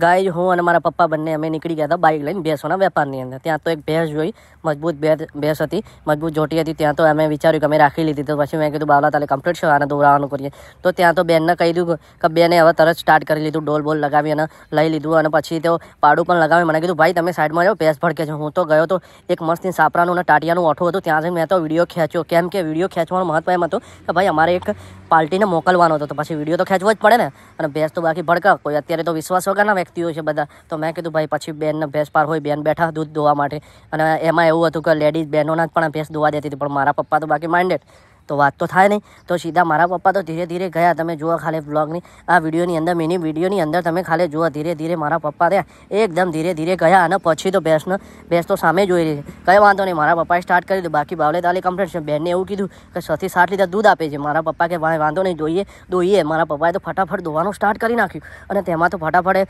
ગાય હું અને મારા પપ્પા બંને અમે નીકળી ગયા હતા બાઇક લઈને ભેંસોના વેપારની અંદર ત્યાં તો એક ભેંસ જોઈ મજબૂત ભેંસ હતી મજબૂત જોટી હતી ત્યાં તો અમે વિચાર્યું કે અમે રાખી લીધી તો પછી મેં કીધું બાવલા તાલે કમ્પ્લીટ છે આને દોડાવવાનું કરીએ તો ત્યાં તો બેનને કહી દીધું કે બેને હવે તરત સ્ટાર્ટ કરી લીધું ડોલ બોલ લગાવી અને લઈ લીધું અને પછી તો પાડું પણ લગાવી મને કીધું ભાઈ તમે સાઈડમાં જાઓ ભેંસ ભડકે છે હું તો ગયો તો એક મસ્ત સાપરાનું અને ટાટિયાનું ઓઠું હતું ત્યાં જઈને મેં તો વિડીયો ખેંચ્યો કેમ કે વિડીયો ખેંચવાનું મહત્વ એમ હતું કે ભાઈ અમારે એક પાર્ટીને મોકલવાનો હતો તો પછી વિડીયો તો ખેંચવો જ પડે ને અને ભેંસ તો બાકી ભડકા કોઈ અત્યારે તો વિશ્વાસ વગર ના કિધું છે બતા તો મે કીધું ભાઈ પછી બેન ને ભેસ પાર હોય બેન બેઠા દૂધ દોવા માટે અને એમાં એવું હતું કે લેડીઝ બેનો ના પણ ભેસ દોવા દેતી હતી પણ મારા પપ્પા તો બાકી માઇન્ડેડ તો વાત તો થાય નહીં તો સીધા મારા પપ્પા તો ધીરે ધીરે ગયા તમે જો ખાલે બ્લોગ ની આ વિડિયો ની અંદર મેની વિડિયો ની અંદર તમે ખાલે જુઓ ધીરે ધીરે મારા પપ્પા ગયા एकदम ધીરે ધીરે ગયા અને પછી તો ભેસ ને ભેસ તો સામે જ હોય રહી છે કઈ વાંધો નહિ મારા બપાઈ સ્ટાર્ટ કરી દીધો બાકી બાવલેતાલી કમ્પ્લીશન બેન ને એવું કીધું કે સથી સાટલી તો દૂધ આપે છે મારા પપ્પા કે વાંધો નહિ વાંધો નહિ જોઈએ દોઈએ મારા પપ્પાએ તો फटाफट દોવાનું સ્ટાર્ટ કરી નાખ્યું અને તેમાં તો फटाफटે